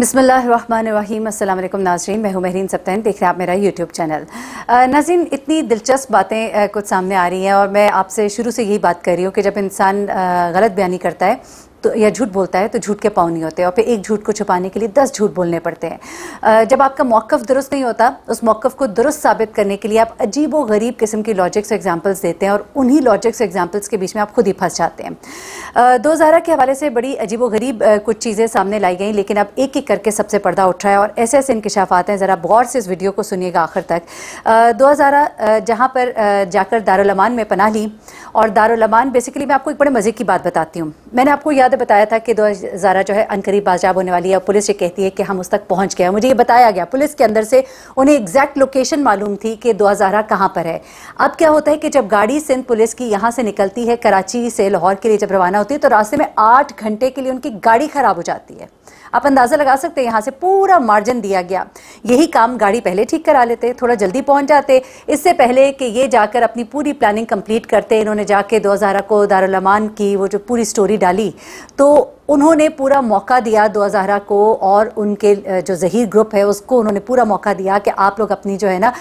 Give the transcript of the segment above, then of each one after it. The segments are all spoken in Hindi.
बिसमीम अल्लाम नाजरीन मैं हूँ महरीन सप्तैन देख रहे हैं आप मेरा यूट्यूब चैनल नाजीन इतनी दिलचस्प बातें कुछ सामने आ रही हैं और मैं आपसे शुरू से यही बात कर रही हूँ कि जब इंसान गलत बयानी करता है तो या झूठ बोलता है तो झूठ के पाँव नहीं होते और फिर एक झूठ को छुपाने के लिए दस झूठ बोलने पड़ते हैं जब आपका मौक़ दुरुस्त नहीं होता उस मौक़ को दुरुस्त साबित करने के लिए आप अजीब व गरीब किस्म की लॉजिक्स एग्जाम्पल्स देते हैं और उन्हीं लॉजिक्स एग्जाम्पल्स के बीच में आप खुद ही फंस जाते हैं दो हज़ारा के हवाले से बड़ी अजीब व गरीब कुछ चीज़ें सामने लाई गई लेकिन अब एक एक करके सबसे पर्दा उठ रहा है और ऐसे ऐसे इंकशाफात हैं ज़रा गौर से इस वीडियो को सुनिएगा आखिर तक दो हज़ारा जहाँ पर जाकर दारुलमान में पना ली और दारुलमान बेसिकली मैं आपको एक बड़े मज़े की बात बताती हूँ मैंने आपको याद ने बताया था कि दो हज़ारा जो है अनकरीब बाजाब होने वाली है पुलिस ये कहती है कि हम उस तक पहुंच गए मुझे ये बताया गया पुलिस के अंदर से उन्हें एग्जैक्ट लोकेशन मालूम थी कि दो हज़ारा कहाँ पर है अब क्या होता है कि जब गाड़ी सिंध पुलिस की यहाँ से निकलती है कराची से लाहौर के लिए जब रवाना होती है तो रास्ते में आठ घंटे के लिए उनकी गाड़ी खराब हो जाती है आप अंदाज़ा लगा सकते हैं यहाँ से पूरा मार्जिन दिया गया यही काम गाड़ी पहले ठीक करा लेते थोड़ा जल्दी पहुँच जाते इससे पहले कि ये जाकर अपनी पूरी प्लानिंग कंप्लीट करते इन्होंने जाके दो को दारुलमान की वो जो पूरी स्टोरी डाली तो उन्होंने पूरा मौका दिया दो हजारा को और उनके जो जहीर ग्रुप है उसको उन्होंने पूरा मौका दिया कि आप लोग अपनी जो है ना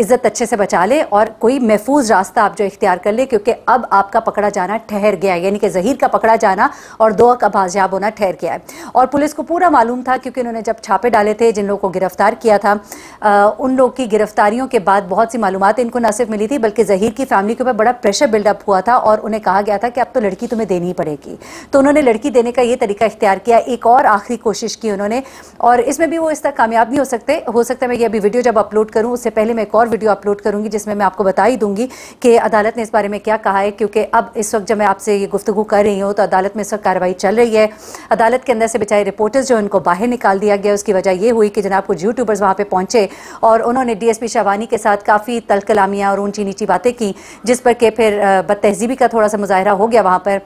इज़्ज़त अच्छे से बचा लें और कोई महफूज रास्ता आप जो इख्तियार कर लें क्योंकि अब आपका पकड़ा जाना ठहर गया है यानी कि जहीर का पकड़ा जाना और दो का बाजियाब होना ठहर गया है और पुलिस को पूरा मालूम था क्योंकि उन्होंने जब छापे डाले थे जिन लोगों को गिरफ्तार किया था आ, उन लोग की गिरफ्तारियों के बाद बहुत सी मालूम इनको ना सिर्फ मिली थी बल्कि जहीर की फैमिली के ऊपर बड़ा प्रेशर बिल्डअप हुआ था और उन्हें कहा गया था कि अब तो लड़की तुम्हें देनी ही पड़ेगी तो उन्होंने लड़की देने का का ये तरीका इख्तियार किया एक और आखिरी कोशिश की उन्होंने और इसमें भी वो इस तक कामयाब नहीं हो सकते हो सकता है मैं ये अभी वीडियो जब अपलोड करूँ उससे पहले मैं एक और वीडियो अपलोड करूँगी जिसमें मैं आपको बता ही दूंगी कि अदालत ने इस बारे में क्या कहा है क्योंकि अब इस वक्त जब मैं आपसे ये गुफ्तु कर रही हूँ तो अदालत में इस वक्त कार्रवाई चल रही है अदालत के अंदर से बेचारे रिपोर्टर्स जो उनको बाहर निकाल दिया गया उसकी वजह यह हुई कि जनाब कुछ यूट्यूबर्स वहाँ पर पहुँचे और उन्होंने डीएसपी शवानी के साथ काफ़ी तलकलामियाँ और ऊंची नीची बातें की जिस पर कि फिर बदतहजीबी का थोड़ा सा मुजाहरा हो गया वहाँ पर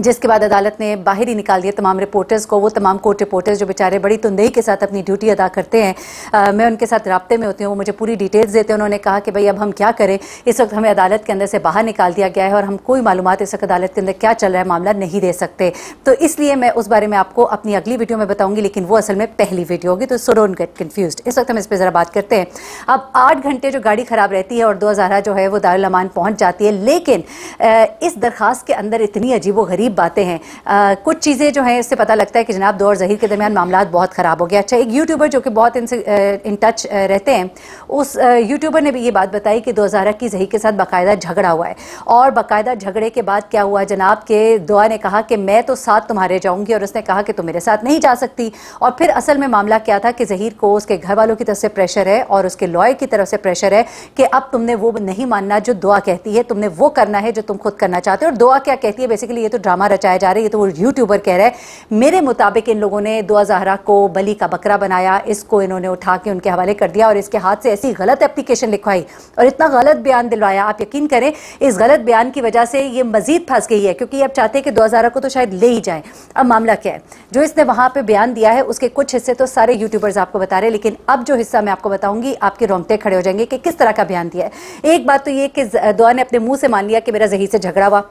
जिसके बाद अदालत ने बाहर ही निकाल दिया तमाम रिपोर्टर्स को वो तमाम कोर्ट रिपोर्टर्स जो बेचारे बड़ी तुंदही के साथ अपनी ड्यूटी अदा करते हैं आ, मैं उनके साथ रबते में होती हूँ वो मुझे पूरी डिटेल्स देते हैं उन्होंने कहा कि भाई अब हम क्या करें इस वक्त हमें अदालत के अंदर से बाहर निकाल दिया गया है और हम कोई मालूम इस वक्त अदालत के अंदर क्या चल रहा है मामला नहीं दे सकते तो इसलिए मैं उस बारे में आपको अपनी अगली वीडियो में बताऊँगी लेकिन वो असल में पहली वीडियो होगी तो सो डोंट गेट कन्फ्यूज इस वक्त हम इस पर ज़रा बात करते हैं अब आठ घंटे जो गाड़ी ख़राब रहती है और दो जो है वो दारुलमान पहुँच जाती है लेकिन इस दरख्वास्त के अंदर इतनी अजीब व अजीब बातें हैं आ, कुछ चीज़ें जो हैं इससे पता लगता है कि जनाब दो और जहीर के दरमियान मामला बहुत ख़राब हो गया अच्छा एक यूट्यूबर जो कि बहुत इनसे इन टच रहते हैं उस यूट्यूबर ने भी ये बात बताई कि दो की जहीर के साथ बाकायदा झगड़ा हुआ है और बाकायदा झगड़े के बाद क्या हुआ जनाब के दुआ ने कहा कि मैं तो साथ तुम्हारे जाऊँगी और उसने कहा कि तुम मेरे साथ नहीं जा सकती और फिर असल में मामला क्या था कि जहीर को उसके घर वालों की तरफ से प्रेशर है और उसके लॉयर की तरफ से प्रेशर है कि अब तुमने वो नहीं मानना जो दुआ कहती है तुमने वो करना है जो तुम खुद करना चाहते हो और दुआ क्या कहती है बेसिकली ये तो ड्रामा हंगामा रचाया जा रहा है ये तो वो यूट्यूबर कह रहा है मेरे मुताबिक इन लोगों ने दुआ जहरा को बली का बकरा बनाया इसको इन्होंने उठा के उनके हवाले कर दिया और इसके हाथ से ऐसी गलत एप्लीकेशन लिखवाई और इतना गलत बयान दिलवाया आप यकीन करें इस गलत बयान की वजह से ये मजीद फंस गई है क्योंकि अब चाहते हैं कि दुआ जहरा को तो शायद ले ही जाए अब मामला क्या है जो इसने वहाँ पर बयान दिया है उसके कुछ हिस्से तो सारे यूट्यूबर्स आपको बता रहे हैं लेकिन अब जो हिस्सा मैं आपको बताऊंगी आपके रोंगटे खड़े हो जाएंगे कि किस तरह का बयान दिया है एक बात तो ये कि दुआ ने अपने मुंह से मान लिया कि मेरा जही से झगड़ा हुआ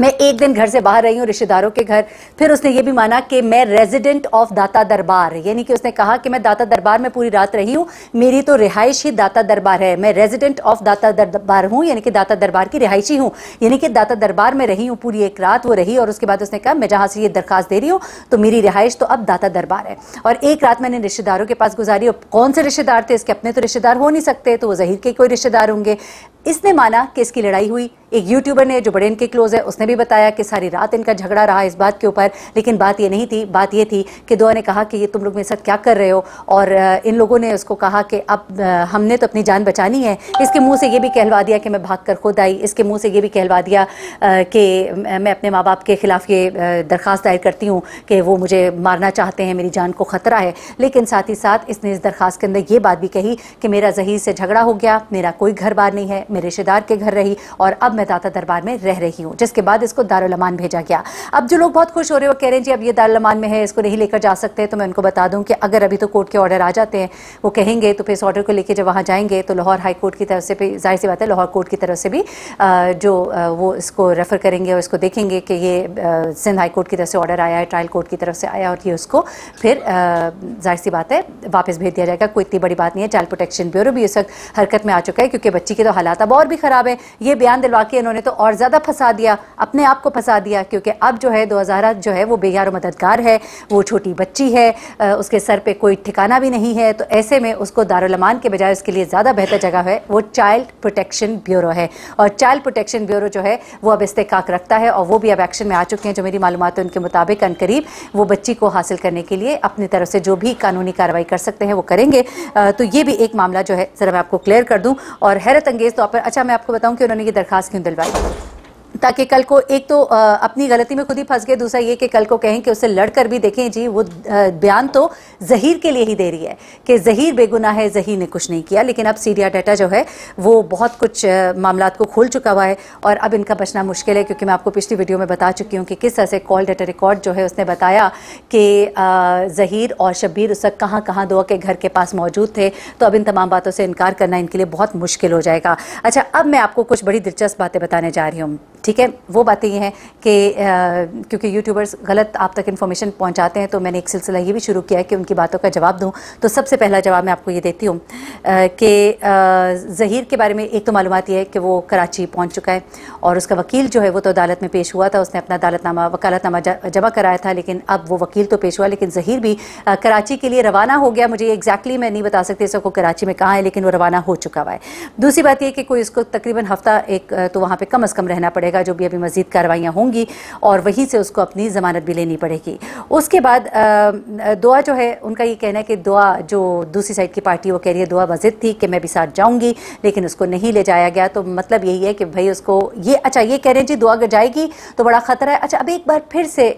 मैं एक दिन घर से बाहर रही हूँ रिश्तेदारों के घर फिर उसने ये भी माना कि मैं रेजिडेंट ऑफ दाता दरबार यानी कि उसने कहा कि मैं दाता दरबार में पूरी रात रही हूँ मेरी तो रिहाइश ही दाता दरबार है मैं रेजिडेंट ऑफ दाता दरबार हूँ यानी कि दाता दरबार की रिहायशी हूँ यानी कि दाता दरबार में रही हूँ पूरी एक रात वो रही और उसके बाद उसने कहा मैं जहाँ से ये दरखास्त दे रही हूँ तो मेरी रिहाइश तो अब दाता दरबार है और एक रात मैंने रिश्तेदारों के पास गुजारी और कौन से रिश्तेदार थे इसके अपने तो रिश्तेदार हो नहीं सकते तो वो जहीर के कोई रिश्तेदार होंगे इसने माना कि इसकी लड़ाई हुई एक यूट्यूबर ने जो बड़े इनके क्लोज है उसने भी बताया कि सारी रात इनका झगड़ा रहा इस बात के ऊपर लेकिन बात ये नहीं थी बात ये थी कि दुआ ने कहा कि ये तुम लोग मेरे साथ क्या कर रहे हो और इन लोगों ने उसको कहा कि अब हमने तो अपनी जान बचानी है इसके मुंह से ये भी कहलवा दिया कि मैं भाग कर खुद आई इसके मुँह से ये भी कहलवा दिया कि मैं अपने माँ बाप के ख़िलाफ़ ये दरख्वास्त दायर करती हूँ कि वो मुझे मारना चाहते हैं मेरी जान को ख़तरा है लेकिन साथ ही साथ इसने इस दरख्वास्त के अंदर ये बात भी कही कि मेरा जहीर से झगड़ा हो गया मेरा कोई घर बार नहीं है मेरे रिश्तेदार के घर रही और अब मैं दाता दरबार में रह रही हूँ जिसके बाद इसको दारोलमान भेजा गया अब जो लोग बहुत खुश हो रहे हो कह रहे हैं जी अब ये दारोलमान में है इसको नहीं लेकर जा सकते तो मैं उनको बता दूँ कि अगर अभी तो कोर्ट के ऑर्डर आ जाते हैं वो कहेंगे तो फिर इस ऑर्डर को लेकर जब वहाँ जाएंगे तो लाहौर हाई कोर्ट की तरफ से भी जाहिर सी बात है लाहौर कोर्ट की तरफ से भी जो वो इसको रेफर करेंगे और इसको देखेंगे कि ये सिंध हाई कोर्ट की तरफ से ऑर्डर आया है ट्रायल कोर्ट की तरफ से आया और ये उसको फिर जाहिर सी बात है वापस भेज दिया जाएगा कोई इतनी बड़ी बात नहीं है चाइल्ड प्रोटेक्शन ब्यूरो भी इस वक्त हरकत में आ चुका है क्योंकि बच्ची के तो हालात अब और भी खराब है ये बयान दिलवा के इन्होंने तो और ज़्यादा फंसा दिया अपने आप को फंसा दिया क्योंकि अब जो है दो जो है वो बेगार मददगार है वो छोटी बच्ची है उसके सर पर कोई ठिकाना भी नहीं है तो ऐसे में उसको दारोलमान के बजाय उसके लिए ज़्यादा बेहतर जगह है वो चाइल्ड प्रोटेक्शन ब्यूरो है और चाइल्ड प्रोटेक्शन ब्यूरो जो है वो अब इस्तेकाक रखता है और वो भी अब एक्शन में आ चुके हैं जो मेरी मालूम है उनके मुताबिक अन करीब वो बच्ची को हासिल करने के लिए अपनी तरफ से जो भी कानूनी कार्रवाई कर सकते हैं वो करेंगे तो ये भी एक मामला जो है ज़रा मैं आपको क्लियर कर दूँ और हैरत अंगेज़ तो आप पर अच्छा मैं आपको बताऊं कि उन्होंने ये दरखास्त क्यों दिलवाई ताकि कल को एक तो अपनी गलती में खुद ही फंस गए दूसरा ये कि कल को कहें कि उससे लड़कर भी देखें जी वो बयान तो जहीर के लिए ही दे रही है कि जहीर बेगुनाह है जहीर ने कुछ नहीं किया लेकिन अब सीरिया डाटा जो है वो बहुत कुछ मामला को खोल चुका हुआ है और अब इनका बचना मुश्किल है क्योंकि मैं आपको पिछली वीडियो में बता चुकी हूँ कि किस तरह से कॉल डाटा रिकॉर्ड जो है उसने बताया कि जहीर और शब्बीर उस वक्त कहाँ कहाँ दुआ के घर के पास मौजूद थे तो अब इन तमाम बातों से इनकार करना इनके लिए बहुत मुश्किल हो जाएगा अच्छा अब मैं आपको कुछ बड़ी दिलचस्प बातें बताने जा रही हूँ ठीक है वो बातें ये हैं कि क्योंकि यूट्यूबर्स गलत आप तक इन्फॉर्मेशन पहुंचाते हैं तो मैंने एक सिलसिला ये भी शुरू किया है कि उनकी बातों का जवाब दूं तो सबसे पहला जवाब मैं आपको ये देती हूँ कि जहीर के बारे में एक तो मालूम ये है कि वो कराची पहुँच चुका है और उसका वकील जो है वो तो अदालत में पेश हुआ था उसने अपना अदालतनामा वकालतनामा जमा कराया था लेकिन अब वो वकील तो पेश हुआ लेकिन जहीर भी कराची के लिए रवाना हो गया मुझे एग्जैक्टली मैं नहीं बता सकती इसको कराची में कहाँ है लेकिन वो रवाना हो चुका हुआ है दूसरी बात यह कि कोई उसको तकरीबन हफ्ता एक तो वहाँ पर कम अज़ कम रहना पड़ेगा पड़ेगा जो भी अभी मजीद कार्रवाइयाँ होंगी और वहीं से उसको अपनी ज़मानत भी लेनी पड़ेगी उसके बाद दुआ जो है उनका ये कहना है कि दुआ जो दूसरी साइड की पार्टी वो कह रही है दुआ वजिद थी कि मैं भी साथ जाऊँगी लेकिन उसको नहीं ले जाया गया तो मतलब यही है कि भाई उसको ये अच्छा ये कह रहे हैं जी दुआ अगर जाएगी तो बड़ा ख़तरा है अच्छा अभी एक बार फिर से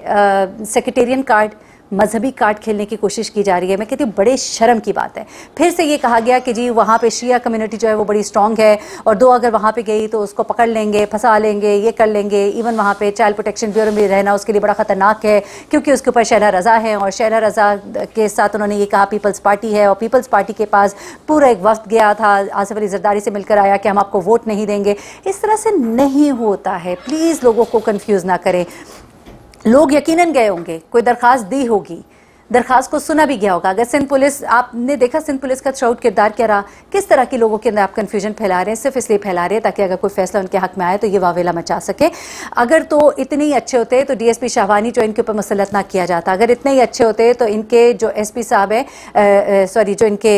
सेक्रेटेरियन कार्ड मजहबी कार्ड खेलने की कोशिश की जा रही है मैं कहती हूँ बड़े शर्म की बात है फिर से ये कहा गया कि जी वहाँ पर शिया कम्यूनिटी जो है वो बड़ी स्ट्रांग है और दो अगर वहाँ पर गई तो उसको पकड़ लेंगे फंसा लेंगे ये कर लेंगे इवन वहाँ पर चाइल्ड प्रोटेक्शन ब्यूरो में रहना उसके लिए बड़ा ख़तरनाक है क्योंकि उसके ऊपर शहरा रज़ा है और शहरा रज़ा के साथ उन्होंने ये कहा पीपल्स पार्टी है और पीपल्स पार्टी के पास पूरा एक वक्त गया था आसिफ अली जरदारी से मिलकर आया कि हम आपको वोट नहीं देंगे इस तरह से नहीं होता है प्लीज़ लोगों को कन्फ्यूज़ ना करें लोग यकीनन गए होंगे कोई दरखास्त दी होगी दरखास्त को सुना भी गया होगा अगर सिंध पुलिस आपने देखा सिंध पुलिस का थ्राउट किरदार क्या रहा किस तरह के लोगों के अंदर आप कन्फ्यूजन फैला रहे हैं सिर्फ इसलिए फैला रहे हैं ताकि अगर कोई फैसला उनके हक में आए तो ये वावेला मचा सके अगर तो इतने ही अच्छे होते तो डीएसपी शाहवानी जो इनके ऊपर मसलत ना किया जाता अगर इतने ही अच्छे होते तो इनके जो एस साहब हैं सॉरी जो इनके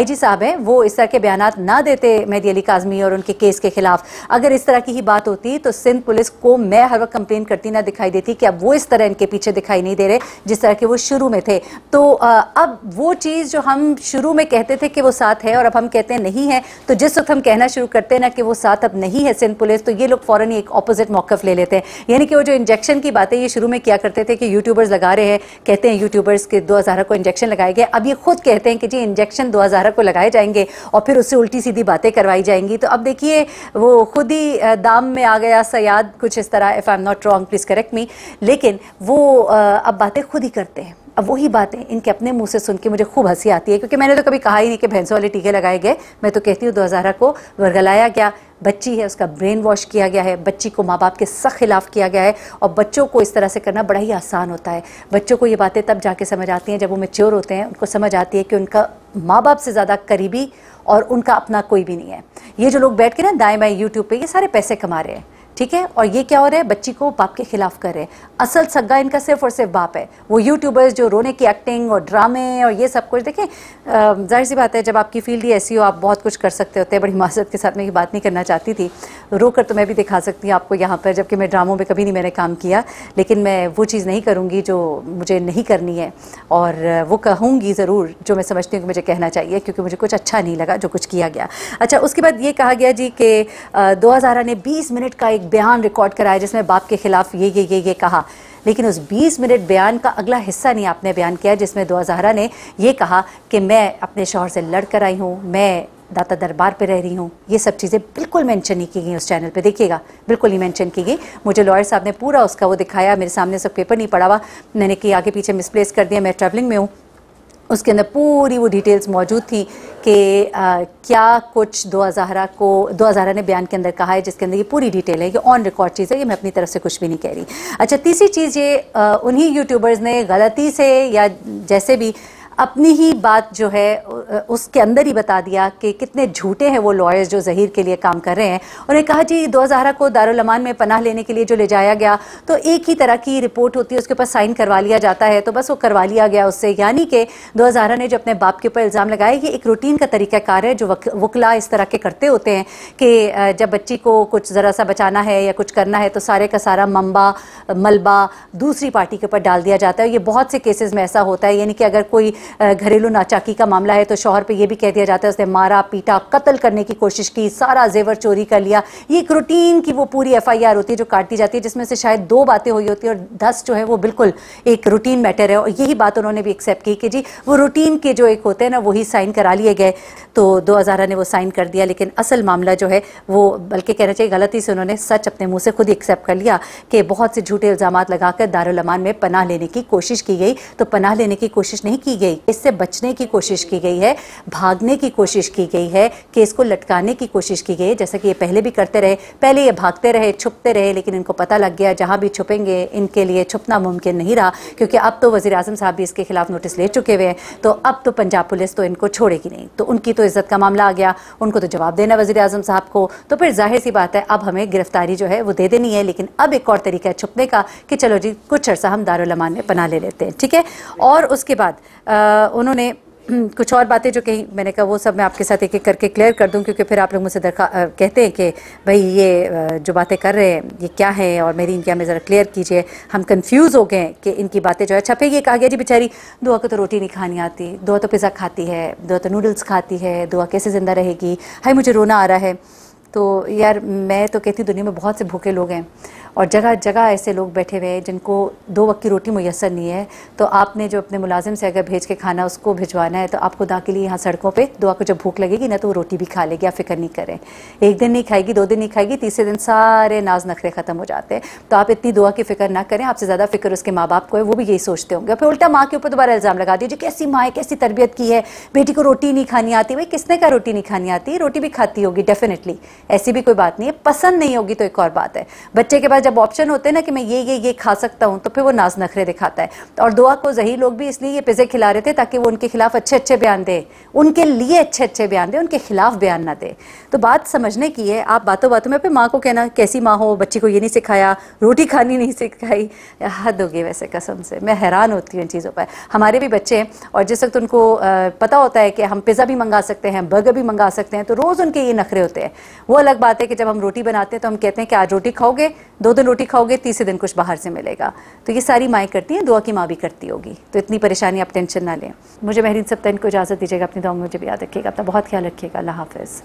आई साहब हैं वो इस तरह के बयान ना देते मेहदी अली काजमी और उनके केस के खिलाफ अगर इस तरह की ही बात होती तो सिंध पुलिस को मैं हर वक्त कंप्लेन करती ना दिखाई देती कि अब वो इस तरह इनके पीछे दिखाई नहीं दे रहे जिस तरह के वो शुरू में थे तो अब वो चीज़ जो हम शुरू में कहते थे कि वो साथ है और अब हम कहते हैं नहीं है तो जिस वक्त हम कहना शुरू करते हैं ना कि वो साथ अब नहीं है सिंध पुलिस तो ये लोग फ़ौरन एक अपोजिट मौकफ ले लेते हैं यानी कि वो जो इंजेक्शन की बातें ये शुरू में किया करते थे कि यूट्यूबर्स लगा रहे हैं कहते हैं यूट्यूबर्स के दो को इंजेक्शन लगाए गए अब ये खुद कहते हैं कि जी इंजेक्शन दो को लगाए जाएंगे और फिर उससे उल्टी सीधी बातें करवाई जाएंगी तो अब देखिए वो खुद ही दाम में आ गया सयाद कुछ इस तरह if I am not wrong please correct me लेकिन वो अब बातें खुद ही करते हैं अब वही बातें इनके अपने मुंह से सुन के मुझे खूब हंसी आती है क्योंकि मैंने तो कभी कहा ही नहीं कि भैंसों वाले टीके लगाए गए मैं तो कहती हूँ दो को वर्गलाया गया बच्ची है उसका ब्रेन वॉश किया गया है बच्ची को माँ बाप के सख्त खिलाफ किया गया है और बच्चों को इस तरह से करना बड़ा ही आसान होता है बच्चों को ये बातें तब जाके समझ आती हैं जब वो मेच्योर होते हैं उनको समझ आती है कि उनका माँ बाप से ज़्यादा करीबी और उनका अपना कोई भी नहीं है ये जो लोग बैठ के ना दाएँ बाएँ यूट्यूब पर ये सारे पैसे कमा रहे हैं ठीक है और ये क्या हो रहा है बच्ची को बाप के खिलाफ कर रहे हैं असल सग्गा इनका सिर्फ और सिर्फ बाप है वो यूट्यूबर्स जो रोने की एक्टिंग और ड्रामे और ये सब कुछ देखें जाहिर सी बात है जब आपकी फील्ड ही ऐसी हो आप बहुत कुछ कर सकते होते हैं बड़ी हिमासत के साथ मैं ये बात नहीं करना चाहती थी रो कर तो मैं भी दिखा सकती हूँ आपको यहाँ पर जबकि मैं ड्रामों में कभी नहीं मैंने काम किया लेकिन मैं वो चीज़ नहीं करूँगी जो मुझे नहीं करनी है और वो कहूँगी ज़रूर जो मैं समझती हूँ कि मुझे कहना चाहिए क्योंकि मुझे कुछ अच्छा नहीं लगा जो कुछ किया गया अच्छा उसके बाद ये कहा गया जी कि दो ने बीस मिनट का एक बयान रिकॉर्ड कराया जिसमें बाप के खिलाफ ये ये ये ये कहा लेकिन उस 20 मिनट बयान का अगला हिस्सा नहीं आपने बयान किया जिसमें दुआ जहरा ने यह कहा कि मैं अपने शोहर से लड़ कर आई हूँ मैं दाता दरबार पे रह रही हूँ ये सब चीज़ें बिल्कुल मेंशन नहीं की गई उस चैनल पे देखिएगा बिल्कुल नहीं मेंशन की गई मुझे लॉयर साहब ने पूरा उसका वो दिखाया मेरे सामने सब पेपर नहीं पड़ा हुआ मैंने कि आगे पीछे मिसप्लेस कर दिया मैं ट्रैवलिंग में हूँ उसके अंदर पूरी वो डिटेल्स मौजूद थी कि क्या कुछ दो हज़ारा को दो हज़ारा ने बयान के अंदर कहा है जिसके अंदर ये पूरी डिटेल है ये ऑन रिकॉर्ड चीज़ है ये मैं अपनी तरफ से कुछ भी नहीं कह रही अच्छा तीसरी चीज़ ये उन्हीं यूट्यूबर्स ने गलती से या जैसे भी अपनी ही बात जो है उसके अंदर ही बता दिया कि कितने झूठे हैं वो लॉयर्स जो जहीर के लिए काम कर रहे हैं उन्हें कहा जी दो हज़ारा को दारोलमान में पनाह लेने के लिए जो ले जाया गया तो एक ही तरह की रिपोर्ट होती है उसके ऊपर साइन करवा लिया जाता है तो बस वो करवा लिया गया उससे यानी कि दो हज़ारा ने जो अपने बाप के ऊपर इल्ज़ाम लगाया ये एक रूटीन का तरीक़ाकार है जो वकला इस तरह के करते होते हैं कि जब बच्ची को कुछ ज़रा सा बचाना है या कुछ करना है तो सारे का सारा मम्बा मलबा दूसरी पार्टी के ऊपर डाल दिया जाता है ये बहुत से केसेस में ऐसा होता है यानी कि अगर कोई घरेलू नाचाकी का मामला है तो शोहर पे ये भी कह दिया जाता है उसने मारा पीटा कत्ल करने की कोशिश की सारा जेवर चोरी कर लिया ये एक रूटीन की वो पूरी एफ होती है जो काट दी जाती है जिसमें से शायद दो बातें हुई होती है और दस जो है वो बिल्कुल एक रूटीन मैटर है और यही बात उन्होंने भी एक्सेप्ट की कि जी वो रूटीन के जो एक होते हैं ना वही साइन करा लिए गए तो दो हज़ारा ने वो साइन कर दिया लेकिन असल मामला जो है वो बल्कि कहना चाहिए गलती से उन्होंने सच अपने मुंह से खुद एक्सेप्ट कर लिया कि बहुत से झूठे इल्ज़ाम लगाकर दारुलमान में पनाह लेने की कोशिश की गई तो पनाह लेने की कोशिश नहीं की गई इससे बचने की कोशिश की गई है भागने की कोशिश की गई है केस को लटकाने की कोशिश की गई है जैसा कि ये पहले भी करते रहे पहले ये भागते रहे छुपते रहे लेकिन इनको पता लग गया जहाँ भी छुपेंगे इनके लिए छुपना मुमकिन नहीं रहा क्योंकि अब तो वजी अजम साहब भी इसके खिलाफ नोटिस ले चुके हुए हैं तो अब तो पंजाब पुलिस तो इनको छोड़ेगी नहीं तो उनकी तो इज्जत का मामला आ गया उनको तो जवाब देना वजी अजम साहब को तो फिर जाहिर सी बात है अब हमें गिरफ्तारी जो है वो दे देनी है लेकिन अब एक और तरीका है छुपने का कि चलो जी कुछ अर्सा हम दारुलमान में पना ले लेते हैं ठीक है और उसके बाद आ, उन्होंने कुछ और बातें जो कहीं मैंने कहा वो सब मैं आपके साथ एक एक करके क्लियर कर दूं क्योंकि फिर आप लोग मुझसे दरखा कहते हैं कि भाई ये जो बातें कर रहे हैं ये क्या है और मेरी इनके हमें ज़रा क्लियर कीजिए हम कंफ्यूज हो गए कि इनकी बातें जो है अच्छा फिर ये कहा गया जी बेचारी दुआ को तो रोटी नहीं खानी आती दुआ तो पिज़्ज़ा खाती है दुआ तो नूडल्स खाती है दुआ कैसे ज़िंदा रहेगी हाई मुझे रोना आ रहा है तो यार मैं तो कहती दुनिया में बहुत से भूखे लोग हैं और जगह जगह ऐसे लोग बैठे हुए हैं जिनको दो वक्त की रोटी मुयसर नहीं है तो आपने जो अपने मुलाजिम से अगर भेज के खाना उसको भिजवाना है तो आप खुदा के लिए यहाँ सड़कों पर दुआ को जब भूख लगेगी ना तो वो रोटी भी खा लेगी आप फिक्र नहीं करें एक दिन नहीं खाएगी दो दिन नहीं खाएगी तीसरे दिन सारे नाज नखरे ख़त्म हो जाते हैं तो आप इतनी दुआ की फिक्र ना करें आपसे ज़्यादा फिक्र उसके माँ बाप को है वो भी यही सोचते होंगे फिर उल्टा माँ के ऊपर दोबारा इल्ज़ाम लगा दीजिए कैसी माँ कैसी तरबियत की है बेटी को रोटी नहीं खानी आती भाई किसने का रोटी नहीं खानी आती रोटी भी खाती होगी डेफिनेटली ऐसी भी कोई बात नहीं है पसंद नहीं होगी तो एक और बात है बच्चे के बाद पास जब ऑप्शन होते हैं ना कि मैं ये ये ये खा सकता हूँ तो फिर वो नाज नखरे दिखाता है और दुआ को जही लोग भी इसलिए ये पिज़े खिला रहे थे ताकि वो उनके खिलाफ अच्छे अच्छे बयान दें उनके लिए अच्छे अच्छे बयान दें उनके खिलाफ बयान ना दें तो बात समझने की है आप बातों बातों में फिर माँ को कहना कैसी माँ हो बच्ची को ये नहीं सिखाया रोटी खानी नहीं सिखाई हद होगी वैसे कसम से मैं हैरान होती हूँ इन चीज़ों पर हमारे भी बच्चे और जिस वक्त उनको पता होता है कि हम पिज़्ज़ा भी मंगा सकते हैं बर्गर भी मंगा सकते हैं तो रोज़ उनके ये नखरे होते हैं वो अलग बात है कि जब हम रोटी बनाते हैं तो हम कहते हैं कि आज रोटी खाओगे दो दिन रोटी खाओगे तीसरे दिन कुछ बाहर से मिलेगा तो ये सारी माएँ करती हैं दुआ की माँ भी करती होगी तो इतनी परेशानी आप टेंशन ना लें मुझे महरीन सप्तन को इजाज़त दीजिएगा अपनी दुआ मुझे भी याद रखिएगा अपना बहुत ख्याल रखिएगा अल्लाह हाफिज़